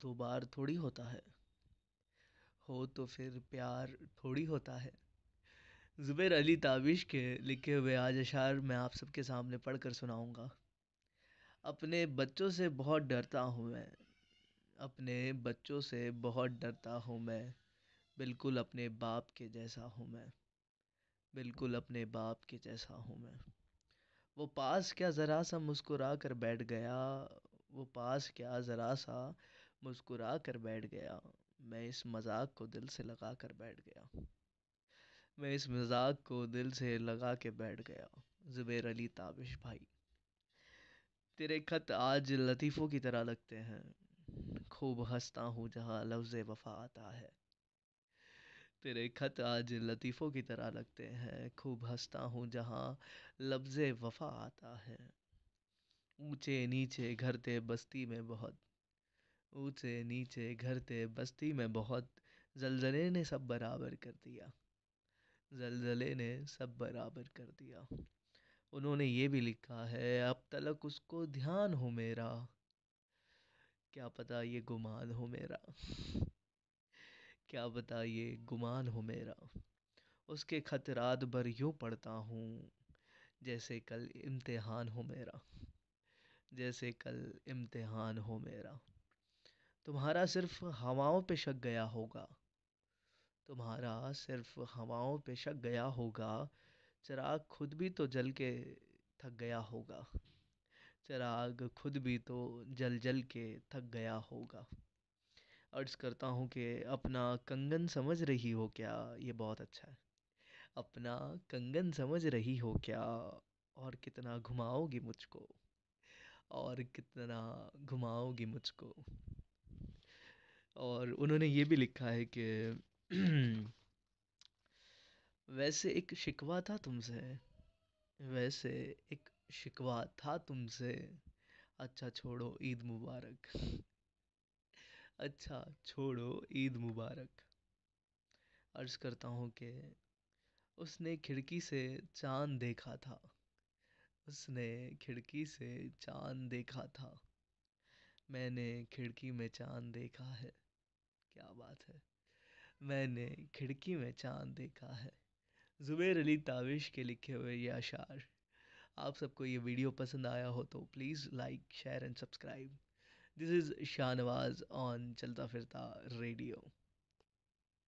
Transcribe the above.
दो बार थोड़ी होता है हो तो फिर प्यार थोड़ी होता है ज़ुबैर अली ताबिश के लिखे हुए आज अशार मैं आप सबके सामने पढ़ कर सुनाऊँगा अपने बच्चों से बहुत डरता हूँ मैं अपने बच्चों से बहुत डरता हूँ मैं बिल्कुल अपने बाप के जैसा हूँ मैं बिल्कुल अपने बाप के जैसा हूँ मैं वो पास क्या ज़रा सा मुस्कुरा कर बैठ गया वो पास क्या ज़रा सा मुस्कुरा कर बैठ गया मैं इस मज़ाक को दिल से लगा कर बैठ गया मैं इस मज़ाक को दिल से लगा के बैठ गया ज़ुबेर अली ताबिश भाई तेरे खत आज लतीफ़ों की तरह लगते हैं खूब हंसता हूँ जहाँ लफ्ज़ वफा आता है तेरे खत आज लतीफ़ों की तरह लगते हैं खूब हंसता हूँ जहाँ लफ्ज़ वफा आता है ऊंचे नीचे घर बस्ती में बहुत ऊँचे नीचे घर थे बस्ती में बहुत ज़लज़ले ने सब बराबर कर दिया ज़लज़ले ने सब बराबर कर दिया उन्होंने ये भी लिखा है अब तलक उसको ध्यान हो मेरा क्या पता ये गुमान हो मेरा क्या पता ये गुमान हो मेरा उसके खत रात भर यूँ पढ़ता हूँ जैसे कल इम्तिहान हो मेरा जैसे कल इम्तिहान हो मेरा तुम्हारा सिर्फ हवाओं पे शक गया होगा तुम्हारा सिर्फ हवाओं पे शक गया होगा चिराग खुद भी तो जल के थक गया होगा चिराग खुद भी तो जल जल के थक गया होगा अर्ज करता हूँ कि अपना कंगन समझ रही हो क्या ये बहुत अच्छा है अपना कंगन समझ रही हो क्या और कितना घुमाओगी मुझको और कितना घुमाओगी मुझको और उन्होंने ये भी लिखा है कि वैसे एक शिकवा था तुमसे वैसे एक शिकवा था तुमसे अच्छा छोड़ो ईद मुबारक अच्छा छोड़ो ईद मुबारक अर्ज़ करता हूँ कि उसने खिड़की से चांद देखा था उसने खिड़की से चांद देखा था मैंने खिड़की में चांद देखा है क्या बात है मैंने खिड़की में चांद देखा है जुबेर अली ताविश के लिखे हुए ये अशार आप सबको ये वीडियो पसंद आया हो तो please like share and subscribe this is Shahnawaz on चलता फिरता रेडियो